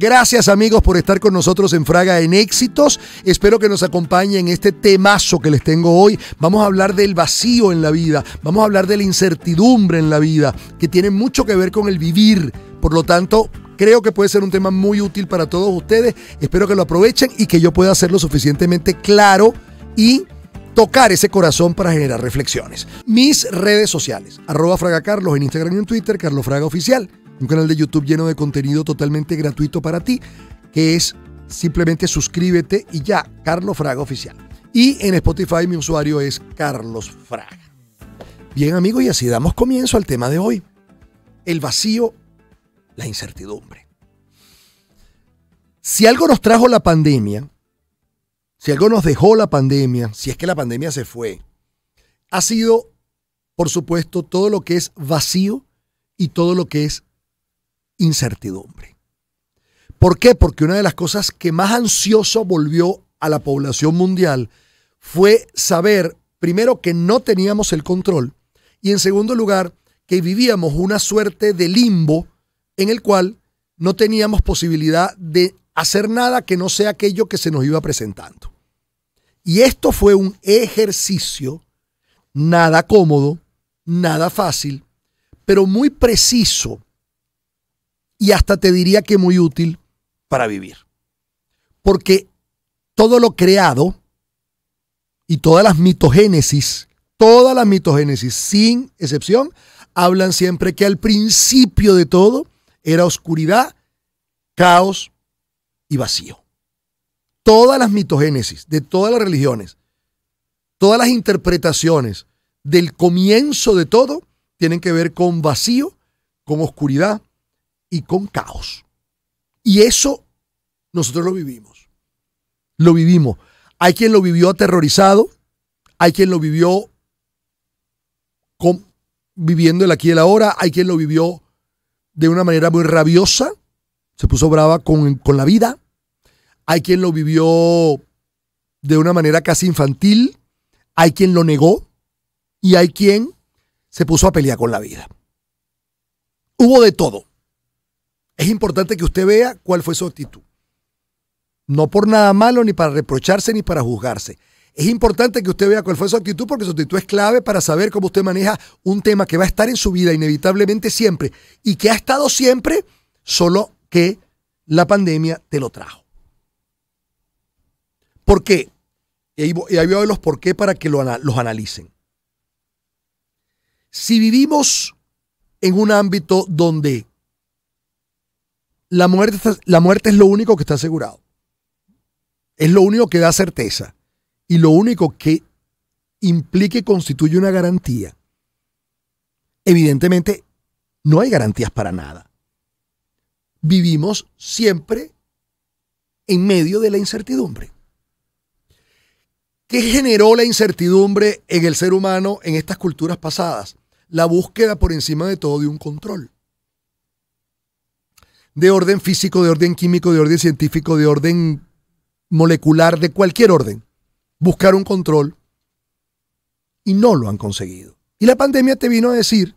Gracias amigos por estar con nosotros en Fraga en Éxitos. Espero que nos acompañen en este temazo que les tengo hoy. Vamos a hablar del vacío en la vida, vamos a hablar de la incertidumbre en la vida, que tiene mucho que ver con el vivir. Por lo tanto, creo que puede ser un tema muy útil para todos ustedes. Espero que lo aprovechen y que yo pueda hacerlo suficientemente claro y tocar ese corazón para generar reflexiones. Mis redes sociales, arroba Fraga Carlos en Instagram y en Twitter, Carlos Fraga Oficial un canal de YouTube lleno de contenido totalmente gratuito para ti, que es simplemente suscríbete y ya, Carlos Fraga Oficial. Y en Spotify mi usuario es Carlos Fraga. Bien amigos, y así damos comienzo al tema de hoy. El vacío, la incertidumbre. Si algo nos trajo la pandemia, si algo nos dejó la pandemia, si es que la pandemia se fue, ha sido, por supuesto, todo lo que es vacío y todo lo que es incertidumbre. ¿Por qué? Porque una de las cosas que más ansioso volvió a la población mundial fue saber, primero, que no teníamos el control y en segundo lugar, que vivíamos una suerte de limbo en el cual no teníamos posibilidad de hacer nada que no sea aquello que se nos iba presentando. Y esto fue un ejercicio nada cómodo, nada fácil, pero muy preciso y hasta te diría que muy útil para vivir. Porque todo lo creado y todas las mitogénesis, todas las mitogénesis, sin excepción, hablan siempre que al principio de todo era oscuridad, caos y vacío. Todas las mitogénesis de todas las religiones, todas las interpretaciones del comienzo de todo tienen que ver con vacío, con oscuridad, y con caos. Y eso nosotros lo vivimos. Lo vivimos. Hay quien lo vivió aterrorizado, hay quien lo vivió con, viviendo el aquí y el ahora, hay quien lo vivió de una manera muy rabiosa, se puso brava con la vida, hay quien lo vivió de una manera casi infantil, hay quien lo negó y hay quien se puso a pelear con la vida. Hubo de todo es importante que usted vea cuál fue su actitud. No por nada malo, ni para reprocharse, ni para juzgarse. Es importante que usted vea cuál fue su actitud porque su actitud es clave para saber cómo usted maneja un tema que va a estar en su vida inevitablemente siempre y que ha estado siempre, solo que la pandemia te lo trajo. ¿Por qué? Y ahí, voy a ver los por qué para que los analicen. Si vivimos en un ámbito donde la muerte, la muerte es lo único que está asegurado. Es lo único que da certeza. Y lo único que implique constituye una garantía. Evidentemente, no hay garantías para nada. Vivimos siempre en medio de la incertidumbre. ¿Qué generó la incertidumbre en el ser humano en estas culturas pasadas? La búsqueda por encima de todo de un control de orden físico, de orden químico, de orden científico, de orden molecular, de cualquier orden. Buscar un control y no lo han conseguido. Y la pandemia te vino a decir,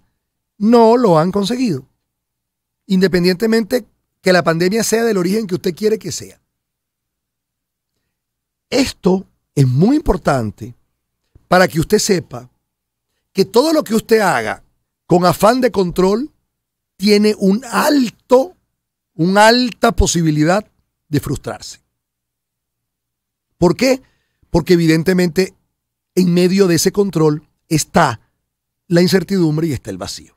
no lo han conseguido. Independientemente que la pandemia sea del origen que usted quiere que sea. Esto es muy importante para que usted sepa que todo lo que usted haga con afán de control tiene un alto una alta posibilidad de frustrarse. ¿Por qué? Porque evidentemente en medio de ese control está la incertidumbre y está el vacío.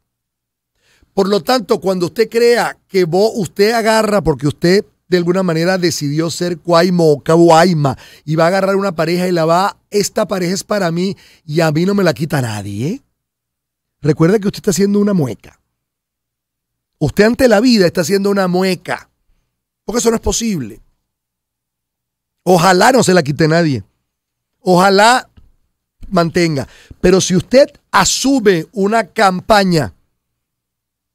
Por lo tanto, cuando usted crea que vos, usted agarra porque usted de alguna manera decidió ser cuaimo o cabuaima y va a agarrar una pareja y la va, esta pareja es para mí y a mí no me la quita nadie. Recuerda que usted está haciendo una mueca. Usted ante la vida está haciendo una mueca, porque eso no es posible. Ojalá no se la quite nadie. Ojalá mantenga. Pero si usted asume una campaña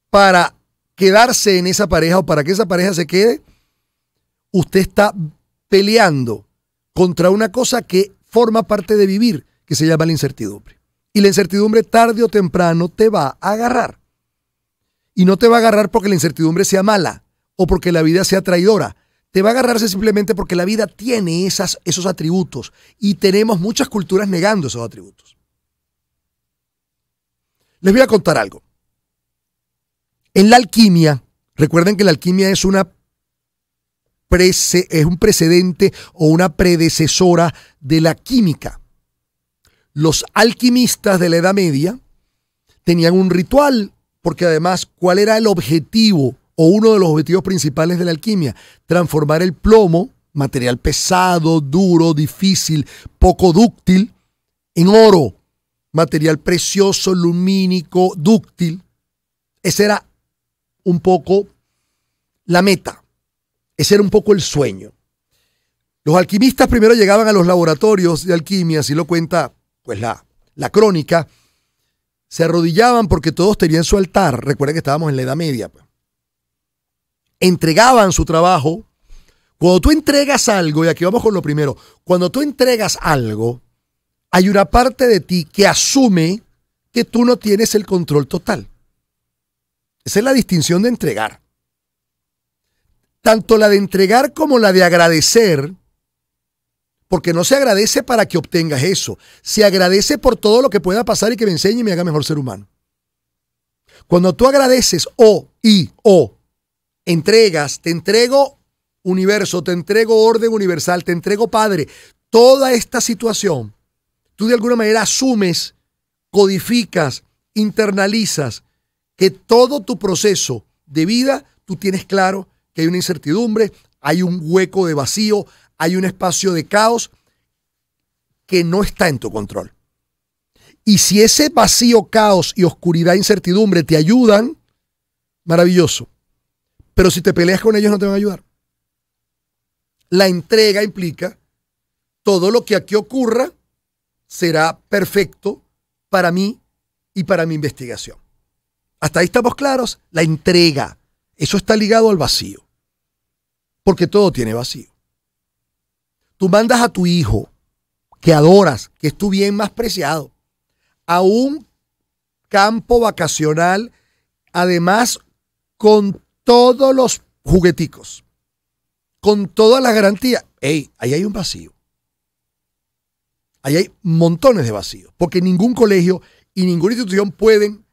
para quedarse en esa pareja o para que esa pareja se quede, usted está peleando contra una cosa que forma parte de vivir, que se llama la incertidumbre. Y la incertidumbre tarde o temprano te va a agarrar. Y no te va a agarrar porque la incertidumbre sea mala o porque la vida sea traidora. Te va a agarrarse simplemente porque la vida tiene esas, esos atributos y tenemos muchas culturas negando esos atributos. Les voy a contar algo. En la alquimia, recuerden que la alquimia es una es un precedente o una predecesora de la química. Los alquimistas de la Edad Media tenían un ritual porque además, ¿cuál era el objetivo o uno de los objetivos principales de la alquimia? Transformar el plomo, material pesado, duro, difícil, poco dúctil, en oro, material precioso, lumínico, dúctil. Ese era un poco la meta. Ese era un poco el sueño. Los alquimistas primero llegaban a los laboratorios de alquimia, así lo cuenta pues la, la crónica, se arrodillaban porque todos tenían su altar. Recuerda que estábamos en la Edad Media. Pues. Entregaban su trabajo. Cuando tú entregas algo, y aquí vamos con lo primero, cuando tú entregas algo, hay una parte de ti que asume que tú no tienes el control total. Esa es la distinción de entregar. Tanto la de entregar como la de agradecer porque no se agradece para que obtengas eso. Se agradece por todo lo que pueda pasar y que me enseñe y me haga mejor ser humano. Cuando tú agradeces o y o entregas, te entrego universo, te entrego orden universal, te entrego padre, toda esta situación, tú de alguna manera asumes, codificas, internalizas que todo tu proceso de vida, tú tienes claro que hay una incertidumbre, hay un hueco de vacío, hay un espacio de caos que no está en tu control. Y si ese vacío, caos y oscuridad, incertidumbre te ayudan, maravilloso. Pero si te peleas con ellos no te van a ayudar. La entrega implica todo lo que aquí ocurra será perfecto para mí y para mi investigación. Hasta ahí estamos claros. La entrega. Eso está ligado al vacío. Porque todo tiene vacío. Tú mandas a tu hijo, que adoras, que es tu bien más preciado, a un campo vacacional, además con todos los jugueticos, con todas las garantías. Ey, ahí hay un vacío. Ahí hay montones de vacíos, porque ningún colegio y ninguna institución pueden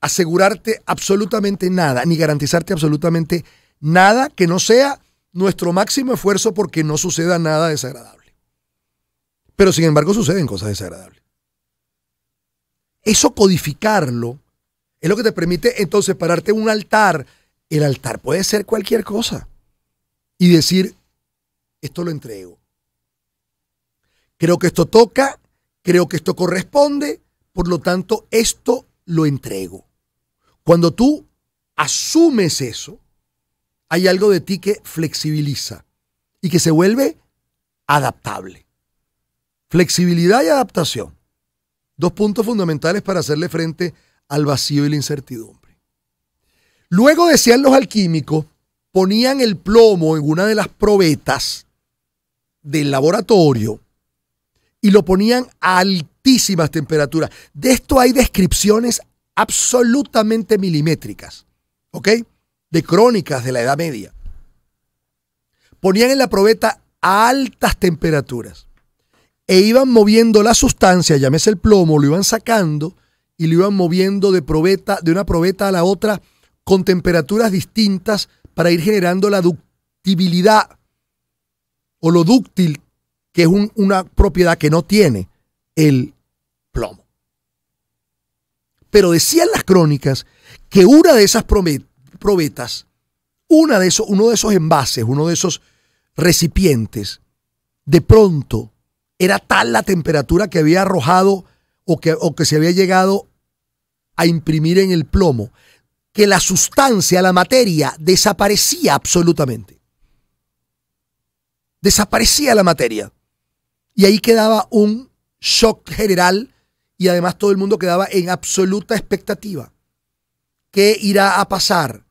asegurarte absolutamente nada, ni garantizarte absolutamente nada que no sea nuestro máximo esfuerzo porque no suceda nada desagradable. Pero sin embargo suceden cosas desagradables. Eso codificarlo es lo que te permite entonces pararte un altar. El altar puede ser cualquier cosa. Y decir, esto lo entrego. Creo que esto toca, creo que esto corresponde, por lo tanto, esto lo entrego. Cuando tú asumes eso, hay algo de ti que flexibiliza y que se vuelve adaptable. Flexibilidad y adaptación. Dos puntos fundamentales para hacerle frente al vacío y la incertidumbre. Luego decían los alquímicos, ponían el plomo en una de las probetas del laboratorio y lo ponían a altísimas temperaturas. De esto hay descripciones absolutamente milimétricas. ¿Ok? de crónicas de la Edad Media. Ponían en la probeta a altas temperaturas e iban moviendo la sustancia, llámese el plomo, lo iban sacando y lo iban moviendo de, de una probeta a la otra con temperaturas distintas para ir generando la ductibilidad o lo dúctil, que es una propiedad que no tiene el plomo. Pero decían las crónicas que una de esas probetas, de uno de esos envases, uno de esos recipientes, de pronto era tal la temperatura que había arrojado o que, o que se había llegado a imprimir en el plomo, que la sustancia, la materia, desaparecía absolutamente. Desaparecía la materia. Y ahí quedaba un shock general y además todo el mundo quedaba en absoluta expectativa. ¿Qué irá a pasar?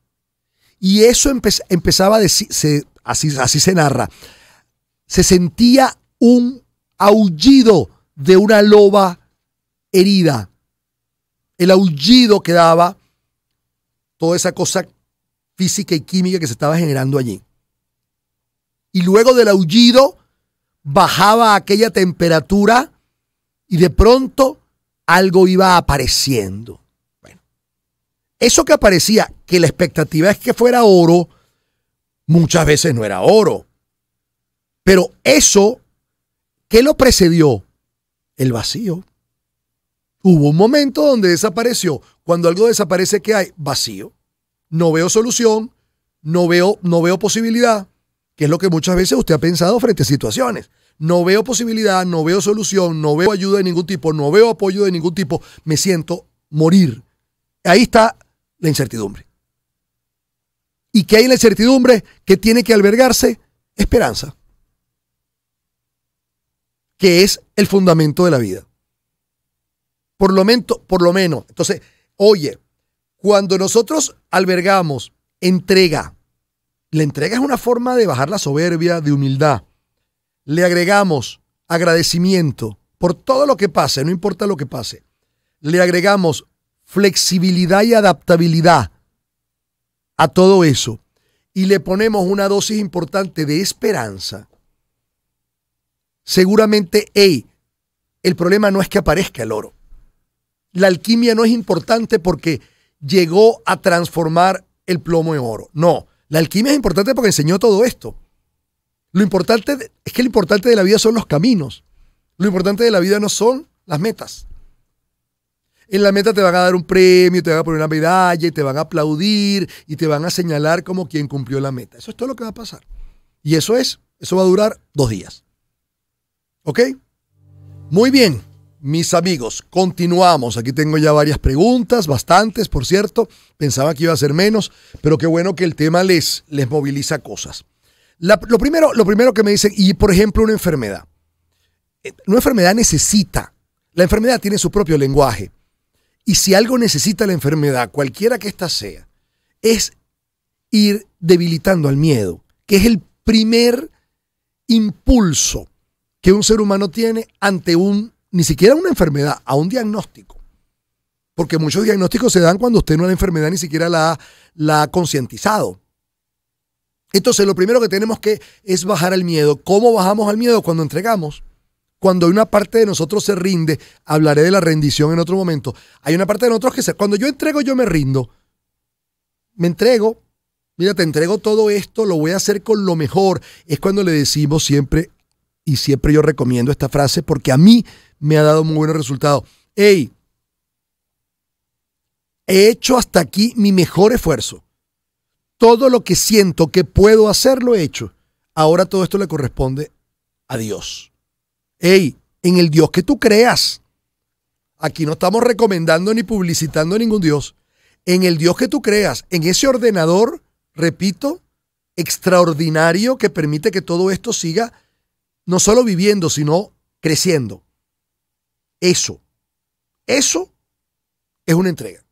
Y eso empezaba a decir, así, así se narra, se sentía un aullido de una loba herida. El aullido que daba toda esa cosa física y química que se estaba generando allí. Y luego del aullido bajaba aquella temperatura y de pronto algo iba apareciendo. Bueno, eso que aparecía, que la expectativa es que fuera oro, muchas veces no era oro. Pero eso, ¿qué lo precedió? El vacío. Hubo un momento donde desapareció. Cuando algo desaparece, ¿qué hay? Vacío. No veo solución, no veo, no veo posibilidad, que es lo que muchas veces usted ha pensado frente a situaciones. No veo posibilidad, no veo solución, no veo ayuda de ningún tipo, no veo apoyo de ningún tipo. Me siento morir. Ahí está la incertidumbre y que hay la incertidumbre que tiene que albergarse esperanza, que es el fundamento de la vida. Por lo, por lo menos, entonces, oye, cuando nosotros albergamos entrega, la entrega es una forma de bajar la soberbia, de humildad. Le agregamos agradecimiento por todo lo que pase, no importa lo que pase. Le agregamos flexibilidad y adaptabilidad a todo eso y le ponemos una dosis importante de esperanza, seguramente, hey, el problema no es que aparezca el oro. La alquimia no es importante porque llegó a transformar el plomo en oro. No, la alquimia es importante porque enseñó todo esto. Lo importante es que lo importante de la vida son los caminos. Lo importante de la vida no son las metas. En la meta te van a dar un premio, te van a poner una medalla, y te van a aplaudir y te van a señalar como quien cumplió la meta. Eso es todo lo que va a pasar. Y eso es, eso va a durar dos días. ¿Ok? Muy bien, mis amigos, continuamos. Aquí tengo ya varias preguntas, bastantes, por cierto. Pensaba que iba a ser menos, pero qué bueno que el tema les, les moviliza cosas. lo, primero, lo primero que me dicen, y por ejemplo una enfermedad. Eh, una enfermedad necesita, la enfermedad tiene su propio lenguaje y si algo necesita la enfermedad, cualquiera que ésta sea, es ir debilitando al miedo, que es el primer impulso que un ser humano tiene ante un, ni siquiera una enfermedad, a un diagnóstico. Porque muchos diagnósticos se dan cuando usted no la enfermedad ni siquiera la, la ha concientizado. Entonces, lo primero que tenemos que es bajar el miedo. ¿Cómo bajamos al miedo? Cuando entregamos cuando hay una parte de nosotros se rinde, hablaré de la rendición en otro momento, hay una parte de nosotros que se... Cuando yo entrego, yo me rindo. Me entrego. Mira, te entrego todo esto, lo voy a hacer con lo mejor. Es cuando le decimos siempre, y siempre yo recomiendo esta frase porque a mí me ha dado muy buenos resultados. Hey, he hecho hasta aquí mi mejor esfuerzo. Todo lo que siento que puedo hacer lo he hecho. Ahora todo esto le corresponde a Dios hey, en el Dios que tú creas. Aquí no estamos recomendando ni publicitando ningún Dios. En el Dios que tú creas, en ese ordenador, repito, extraordinario que permite que todo esto siga no solo viviendo, sino creciendo. Eso, eso es una entrega.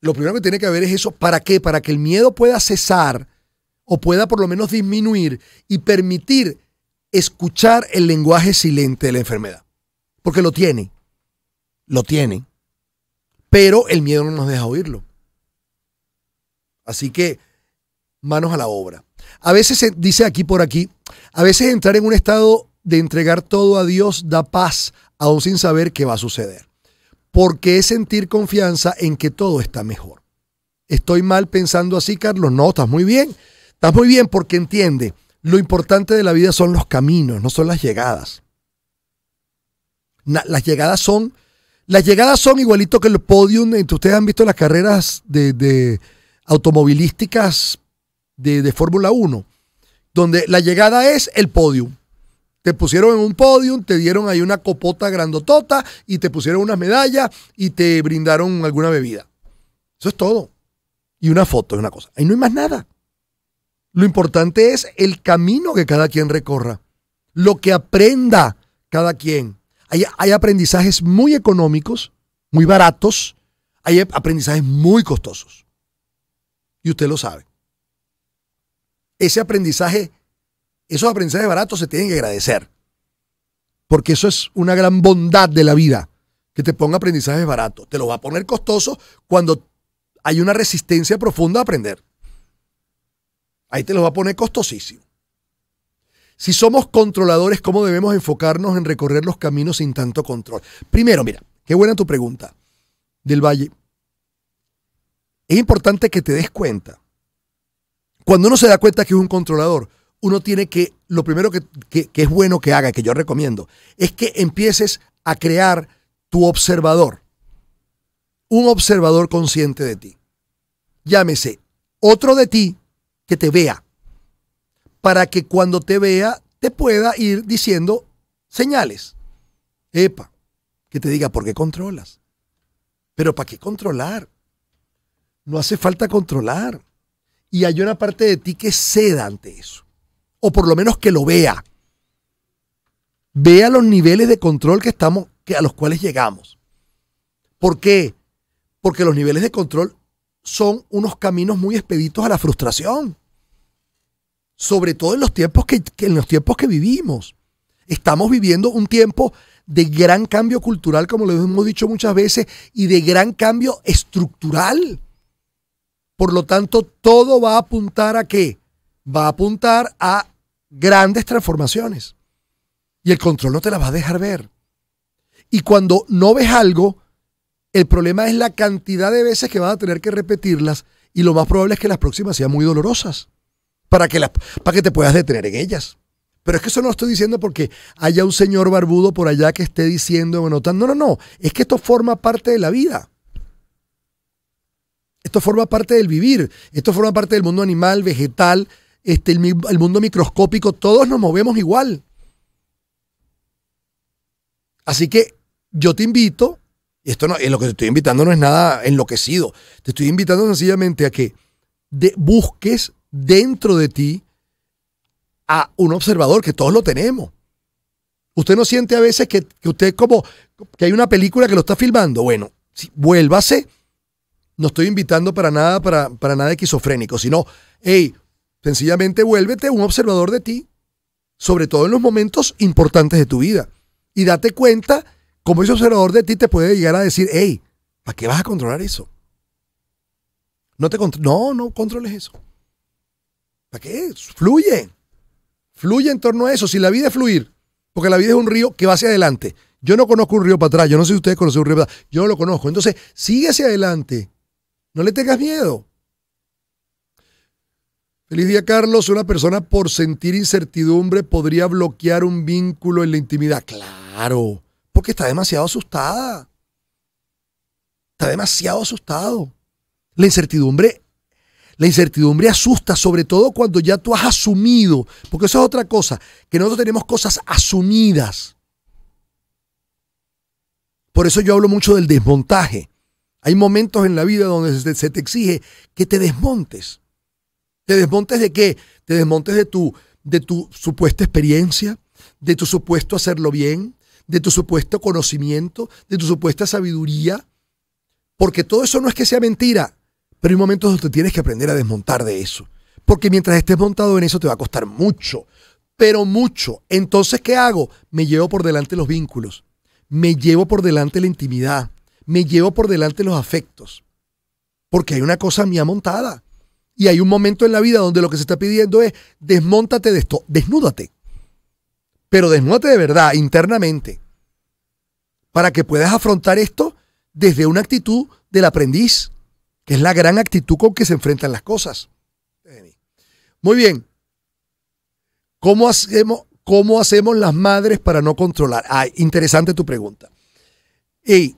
Lo primero que tiene que haber es eso. ¿Para qué? Para que el miedo pueda cesar o pueda por lo menos disminuir y permitir escuchar el lenguaje silente de la enfermedad. Porque lo tiene. Lo tiene. Pero el miedo no nos deja oírlo. Así que manos a la obra. A veces dice aquí por aquí, a veces entrar en un estado de entregar todo a Dios da paz, aún sin saber qué va a suceder. Porque es sentir confianza en que todo está mejor. Estoy mal pensando así, Carlos. No, estás muy bien. Estás muy bien porque entiende lo importante de la vida son los caminos, no son las llegadas. las llegadas son. Las llegadas son igualito que el podium. Ustedes han visto las carreras de, automovilísticas de, Fórmula 1, donde la llegada es el podium. Te pusieron en un podium, te dieron ahí una copota grandotota y te pusieron unas medallas y te brindaron alguna bebida. Eso es todo. Y una foto, es una cosa. Ahí no hay más nada. Lo importante es el camino que cada quien recorra, lo que aprenda cada quien. Hay, aprendizajes muy económicos, muy baratos, hay aprendizajes muy costosos. Y usted lo sabe. Ese aprendizaje, esos aprendizajes baratos se tienen que agradecer. Porque eso es una gran bondad de la vida, que te ponga aprendizajes baratos. Te lo va a poner costoso cuando hay una resistencia profunda a aprender. Ahí te los va a poner costosísimo. Si somos controladores, ¿cómo debemos enfocarnos en recorrer los caminos sin tanto control? Primero, mira, qué buena tu pregunta del Valle. Es importante que te des cuenta. Cuando uno se da cuenta que es un controlador, uno tiene que, lo primero que, que es bueno que haga, que yo recomiendo, es que empieces a crear tu observador. Un observador consciente de ti. Llámese otro de ti que te vea, para que cuando te vea te pueda ir diciendo señales. Epa, que te diga por qué controlas. Pero ¿para qué controlar? No hace falta controlar. Y hay una parte de ti que ceda ante eso. O por lo menos que lo vea. Vea los niveles de control que estamos, que a los cuales llegamos. ¿Por qué? Porque los niveles de control son unos caminos muy expeditos a la frustración. Sobre todo en los tiempos que, en los tiempos que vivimos. Estamos viviendo un tiempo de gran cambio cultural, como lo hemos dicho muchas veces, y de gran cambio estructural. Por lo tanto, todo va a apuntar a qué? Va a apuntar a grandes transformaciones. Y el control no te la va a dejar ver. Y cuando no ves algo, el problema es la cantidad de veces que vas a tener que repetirlas y lo más probable es que las próximas sean muy dolorosas para que, para que te puedas detener en ellas. Pero es que eso no lo estoy diciendo porque haya un señor barbudo por allá que esté diciendo, bueno, no, no, no, es que esto forma parte de la vida. Esto forma parte del vivir, esto forma parte del mundo animal, vegetal, este, el mundo microscópico, todos nos movemos igual. Así que yo te invito y esto no, en lo que te estoy invitando no es nada enloquecido. Te estoy invitando sencillamente a que busques dentro de ti a un observador, que todos lo tenemos. Usted no siente a veces que, que usted como que hay una película que lo está filmando. Bueno, vuélvase. No estoy invitando para nada, para, para nada esquizofrénico, sino, hey, sencillamente vuélvete un observador de ti, sobre todo en los momentos importantes de tu vida. Y date cuenta como ese observador de ti te puede llegar a decir, hey, ¿para qué vas a controlar eso? No, te no, no controles eso. ¿Para qué? Fluye. Fluye en torno a eso. Si la vida es fluir, porque la vida es un río que va hacia adelante. Yo no conozco un río para atrás. Yo no sé si ustedes conocen un río para atrás. Yo no lo conozco. Entonces, sigue hacia adelante. No le tengas miedo. Feliz día, Carlos. Una persona por sentir incertidumbre podría bloquear un vínculo en la intimidad. Claro. Que está demasiado asustada. Está demasiado asustado. La incertidumbre, la incertidumbre asusta, sobre todo cuando ya tú has asumido, porque eso es otra cosa, que nosotros tenemos cosas asumidas. Por eso yo hablo mucho del desmontaje. Hay momentos en la vida donde se te exige que te desmontes. ¿Te desmontes de qué? Te desmontes de tu, de tu supuesta experiencia, de tu supuesto hacerlo bien, de tu supuesto conocimiento, de tu supuesta sabiduría, porque todo eso no es que sea mentira, pero hay momentos donde tienes que aprender a desmontar de eso, porque mientras estés montado en eso te va a costar mucho, pero mucho. Entonces, ¿qué hago? Me llevo por delante los vínculos, me llevo por delante la intimidad, me llevo por delante los afectos, porque hay una cosa mía montada. Y hay un momento en la vida donde lo que se está pidiendo es desmóntate de esto, desnúdate pero desnúdate de verdad internamente para que puedas afrontar esto desde una actitud del aprendiz, que es la gran actitud con que se enfrentan las cosas. Muy bien. ¿Cómo hacemos, hacemos las madres para no controlar? Ah, interesante tu pregunta. Ey,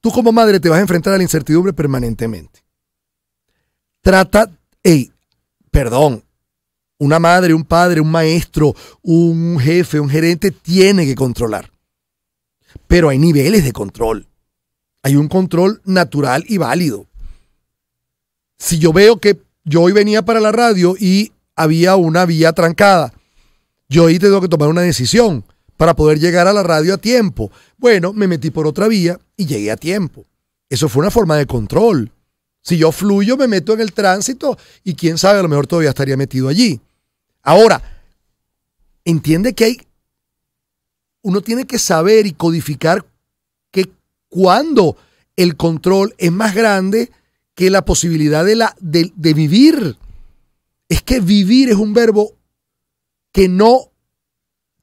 tú como madre te vas a enfrentar a la incertidumbre permanentemente. Trata, ey, perdón, una madre, un padre, un maestro, un jefe, un gerente tiene que controlar. Pero hay niveles de control. Hay un control natural y válido. Si yo veo que yo hoy venía para la radio y había una vía trancada, yo ahí tengo que tomar una decisión para poder llegar a la radio a tiempo. Bueno, me metí por otra vía y llegué a tiempo. Eso fue una forma de control. Si yo fluyo, me meto en el tránsito y quién sabe, a lo mejor todavía estaría metido allí. Ahora, entiende que hay, uno tiene que saber y codificar que cuando el control es más grande que la posibilidad de, la, de, vivir. Es que vivir es un verbo que no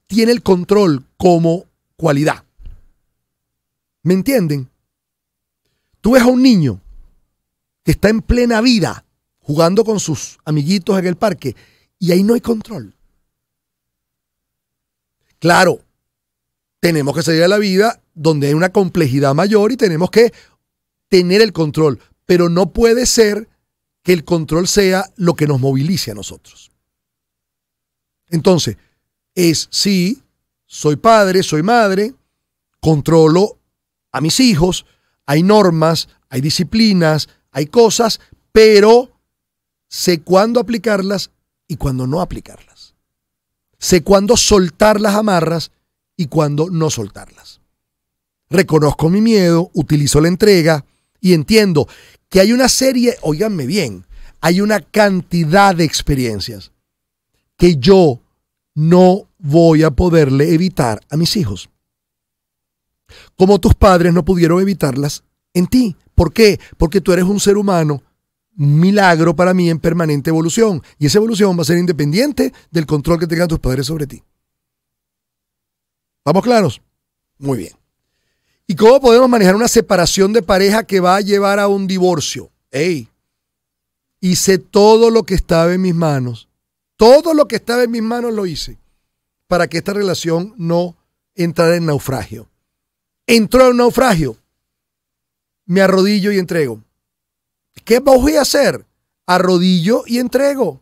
tiene el control como cualidad. ¿Me entienden? Tú ves a un niño que está en plena vida jugando con sus amiguitos en el parque y ahí no hay control. Claro, tenemos que salir a la vida donde hay una complejidad mayor y tenemos que tener el control, pero no puede ser que el control sea lo que nos movilice a nosotros. Entonces, es sí, soy padre, soy madre, controlo a mis hijos, hay normas, hay disciplinas, hay cosas, pero sé cuándo aplicarlas y cuando no aplicarlas. Sé cuándo soltar las amarras y cuándo no soltarlas. Reconozco mi miedo, utilizo la entrega y entiendo que hay una serie, óiganme bien, hay una cantidad de experiencias que yo no voy a poderle evitar a mis hijos. Como tus padres no pudieron evitarlas en ti. ¿Por qué? Porque tú eres un ser humano milagro para mí en permanente evolución. Y esa evolución va a ser independiente del control que tengan tus padres sobre ti. ¿Vamos claros? Muy bien. ¿Y cómo podemos manejar una separación de pareja que va a llevar a un divorcio? ¡Ey! Hice todo lo que estaba en mis manos. Todo lo que estaba en mis manos lo hice para que esta relación no entrara en naufragio. Entró en naufragio. Me arrodillo y entrego. ¿Qué voy a hacer? Arrodillo y entrego.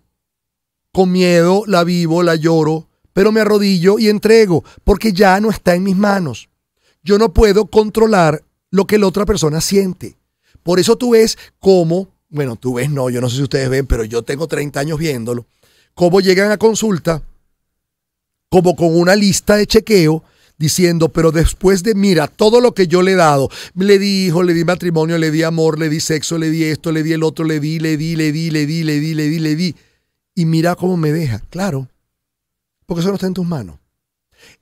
Con miedo la vivo, la lloro, pero me arrodillo y entrego, porque ya no está en mis manos. Yo no puedo controlar lo que la otra persona siente. Por eso tú ves cómo, bueno, tú ves, no, yo no sé si ustedes ven, pero yo tengo 30 años viéndolo, cómo llegan a consulta como con una lista de chequeo diciendo, pero después de, mira, todo lo que yo le he dado, le di hijo, le di matrimonio, le di amor, le di sexo, le di esto, le di el otro, le di, le di, le di, le di, le di, le di, le di. Y mira cómo me deja, claro, porque eso no está en tus manos.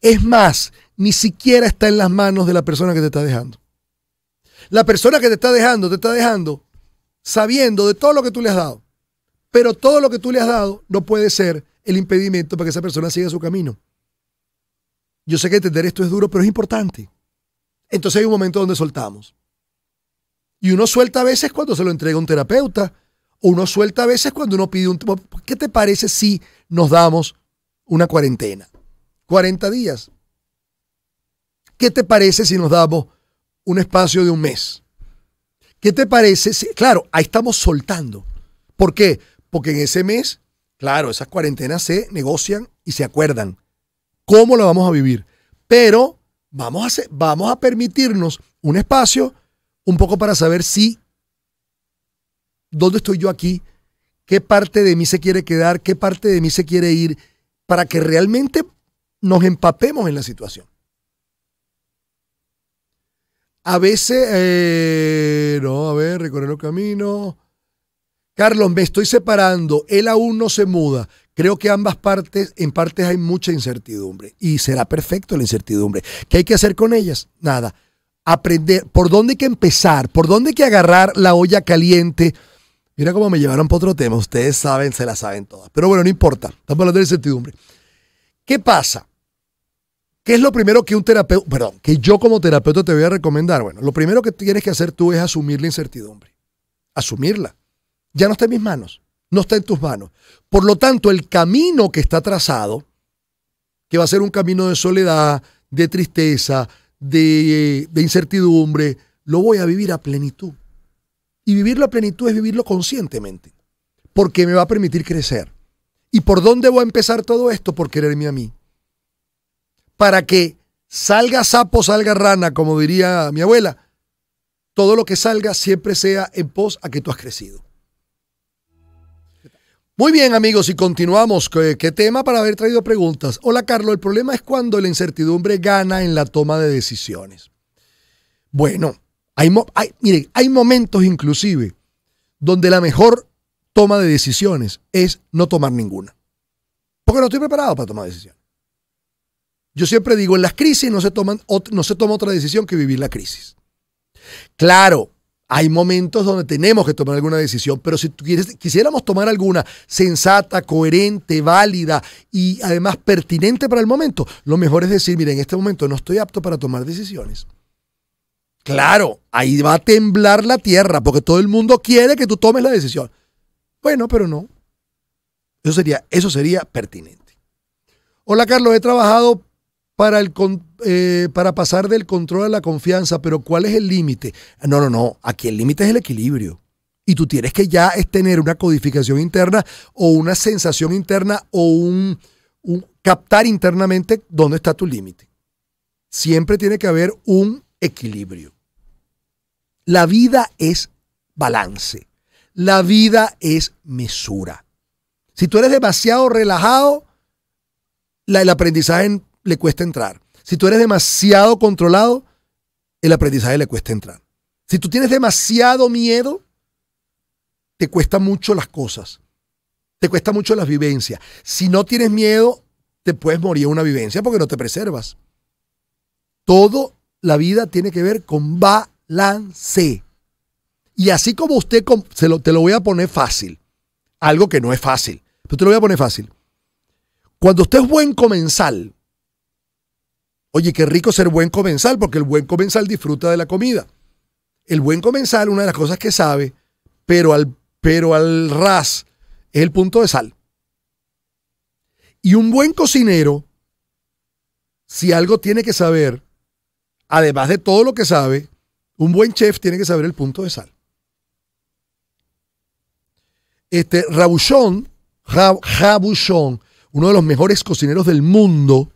Es más, ni siquiera está en las manos de la persona que te está dejando. La persona que te está dejando, te está dejando sabiendo de todo lo que tú le has dado. Pero todo lo que tú le has dado no puede ser el impedimento para que esa persona siga su camino. Yo sé que entender esto es duro, pero es importante. Entonces hay un momento donde soltamos. Y uno suelta a veces cuando se lo entrega un terapeuta. O uno suelta a veces cuando uno pide un... ¿Qué te parece si nos damos una cuarentena? 40 días. ¿Qué te parece si nos damos un espacio de un mes? ¿Qué te parece si... Claro, ahí estamos soltando. ¿Por qué? Porque en ese mes, claro, esas cuarentenas se negocian y se acuerdan cómo la vamos a vivir. Pero vamos a, hacer, vamos a permitirnos un espacio un poco para saber si, dónde estoy yo aquí, qué parte de mí se quiere quedar, qué parte de mí se quiere ir, para que realmente nos empapemos en la situación. A veces, eh, no, a ver, recorrer los caminos. Carlos, me estoy separando, él aún no se muda. Creo que ambas partes, en partes hay mucha incertidumbre y será perfecto la incertidumbre. ¿Qué hay que hacer con ellas? Nada. Aprender, ¿por dónde hay que empezar? ¿Por dónde hay que agarrar la olla caliente? Mira cómo me llevaron para otro tema. Ustedes saben, se la saben todas. Pero bueno, no importa. Estamos hablando de incertidumbre. ¿Qué pasa? ¿Qué es lo primero que un terapeuta, perdón, que yo como terapeuta te voy a recomendar? Bueno, lo primero que tienes que hacer tú es asumir la incertidumbre. Asumirla. Ya no está en mis manos no está en tus manos. Por lo tanto, el camino que está trazado, que va a ser un camino de soledad, de tristeza, de, eh, incertidumbre, lo voy a vivir a plenitud. Y vivirlo a plenitud es vivirlo conscientemente, porque me va a permitir crecer. ¿Y por dónde voy a empezar todo esto? Por quererme a mí. Para que salga sapo, salga rana, como diría mi abuela, todo lo que salga siempre sea en pos a que tú has crecido. Muy bien, amigos, y continuamos. ¿Qué, tema para haber traído preguntas? Hola, Carlos. El problema es cuando la incertidumbre gana en la toma de decisiones. Bueno, hay, miren, hay momentos inclusive donde la mejor toma de decisiones es no tomar ninguna. Porque no estoy preparado para tomar decisiones. Yo siempre digo, en las crisis no se, toman, no se toma otra decisión que vivir la crisis. Claro, hay momentos donde tenemos que tomar alguna decisión, pero si quisiéramos tomar alguna sensata, coherente, válida y además pertinente para el momento, lo mejor es decir, mire, en este momento no estoy apto para tomar decisiones. Claro, ahí va a temblar la tierra porque todo el mundo quiere que tú tomes la decisión. Bueno, pero no. Eso sería, eso sería pertinente. Hola Carlos, he trabajado para el, eh, para pasar del control a la confianza, pero ¿cuál es el límite? No, no, no, aquí el límite es el equilibrio. Y tú tienes que ya es tener una codificación interna o una sensación interna o un, captar internamente dónde está tu límite. Siempre tiene que haber un equilibrio. La vida es balance. La vida es mesura. Si tú eres demasiado relajado, el aprendizaje le cuesta entrar. Si tú eres demasiado controlado, el aprendizaje le cuesta entrar. Si tú tienes demasiado miedo, te cuesta mucho las cosas. Te cuesta mucho las vivencias. Si no tienes miedo, te puedes morir una vivencia porque no te preservas. Todo la vida tiene que ver con balance. Y así como usted, se lo, te lo voy a poner fácil, algo que no es fácil, pero te lo voy a poner fácil. Cuando usted es buen comensal, Oye, qué rico ser buen comensal, porque el buen comensal disfruta de la comida. El buen comensal, una de las cosas que sabe, pero al, pero al ras, es el punto de sal. Y un buen cocinero, si algo tiene que saber, además de todo lo que sabe, un buen chef tiene que saber el punto de sal. Este, Rabuchon, uno de los mejores cocineros del mundo,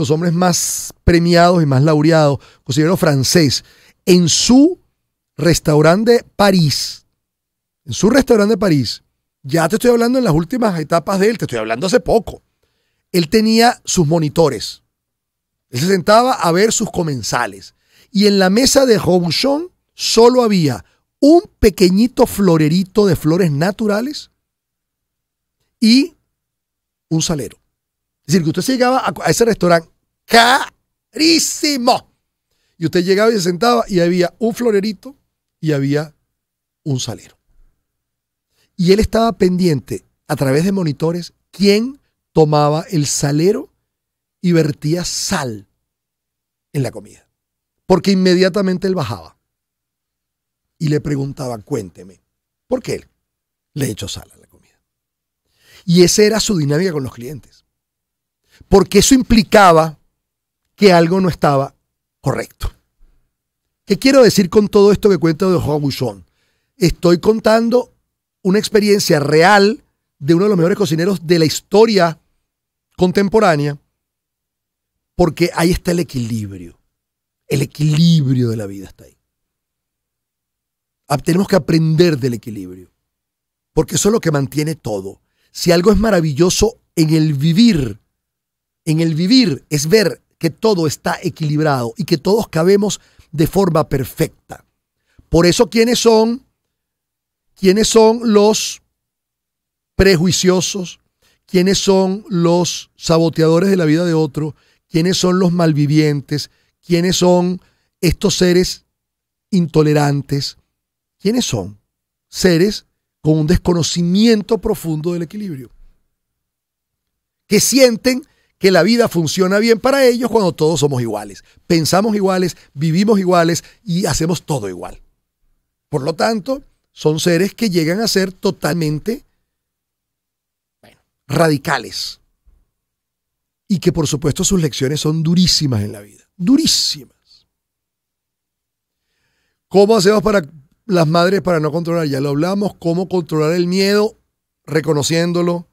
los hombres más premiados y más laureados, considero francés, en su restaurante de París, en su restaurante de París, ya te estoy hablando en las últimas etapas de él, te estoy hablando hace poco, él tenía sus monitores. Él se sentaba a ver sus comensales. Y en la mesa de Robuchon solo había un pequeñito florerito de flores naturales y un salero. Es decir, que usted se llegaba a ese restaurante carísimo. Y usted llegaba y se sentaba y había un florerito y había un salero. Y él estaba pendiente a través de monitores quién tomaba el salero y vertía sal en la comida. Porque inmediatamente él bajaba y le preguntaba, cuénteme, ¿por qué él le echó sal a la comida? Y esa era su dinámica con los clientes. Porque eso implicaba que algo no estaba correcto. ¿Qué quiero decir con todo esto que cuento de Juan Bouchon? Estoy contando una experiencia real de uno de los mejores cocineros de la historia contemporánea, porque ahí está el equilibrio. El equilibrio de la vida está ahí. Tenemos que aprender del equilibrio, porque eso es lo que mantiene todo. Si algo es maravilloso en el vivir, en el vivir es ver que todo está equilibrado y que todos cabemos de forma perfecta. Por eso, ¿quiénes son? ¿Quiénes son los prejuiciosos? ¿Quiénes son los saboteadores de la vida de otro? ¿Quiénes son los malvivientes? ¿Quiénes son estos seres intolerantes? ¿Quiénes son? Seres con un desconocimiento profundo del equilibrio. Que sienten que la vida funciona bien para ellos cuando todos somos iguales. Pensamos iguales, vivimos iguales y hacemos todo igual. Por lo tanto, son seres que llegan a ser totalmente radicales. Y que por supuesto sus lecciones son durísimas en la vida. Durísimas. ¿Cómo hacemos para las madres para no controlar? Ya lo hablamos. ¿Cómo controlar el miedo? Reconociéndolo,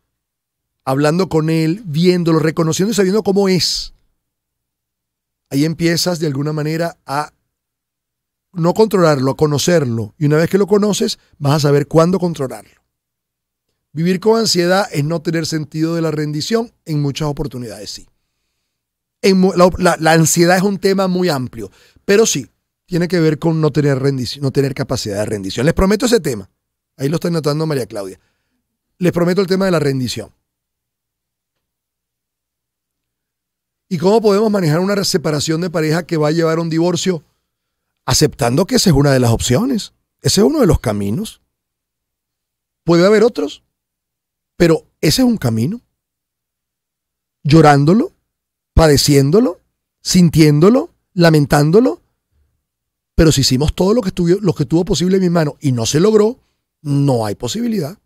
hablando con él, viéndolo, reconociendo y sabiendo cómo es, ahí empiezas de alguna manera a no controlarlo, a conocerlo. Y una vez que lo conoces, vas a saber cuándo controlarlo. Vivir con ansiedad es no tener sentido de la rendición, en muchas oportunidades sí. la, ansiedad es un tema muy amplio, pero sí, tiene que ver con no tener, rendición, no tener capacidad de rendición. Les prometo ese tema. Ahí lo está notando María Claudia. Les prometo el tema de la rendición. ¿Y cómo podemos manejar una separación de pareja que va a llevar a un divorcio? Aceptando que esa es una de las opciones. Ese es uno de los caminos. Puede haber otros, pero ese es un camino. Llorándolo, padeciéndolo, sintiéndolo, lamentándolo. Pero si hicimos todo lo que, estuvo, lo que tuvo posible en mi mano y no se logró, no hay posibilidad.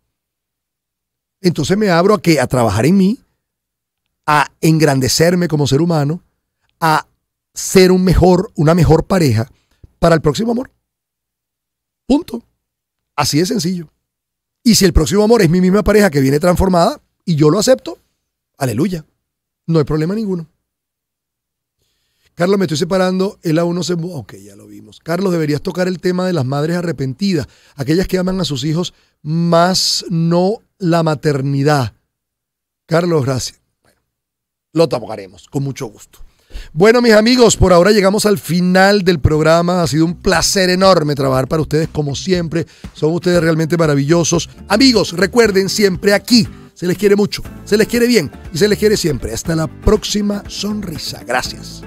Entonces me abro a que a trabajar en mí, a engrandecerme como ser humano, a ser un mejor, una mejor pareja para el próximo amor. Punto. Así de sencillo. Y si el próximo amor es mi misma pareja que viene transformada y yo lo acepto, aleluya. No hay problema ninguno. Carlos, me estoy separando, él aún no se... Ok, ya lo vimos. Carlos, deberías tocar el tema de las madres arrepentidas, aquellas que aman a sus hijos más no la maternidad. Carlos, gracias lo tocaremos con mucho gusto. Bueno, mis amigos, por ahora llegamos al final del programa. Ha sido un placer enorme trabajar para ustedes, como siempre. Son ustedes realmente maravillosos. Amigos, recuerden siempre aquí. Se les quiere mucho, se les quiere bien y se les quiere siempre. Hasta la próxima sonrisa. Gracias.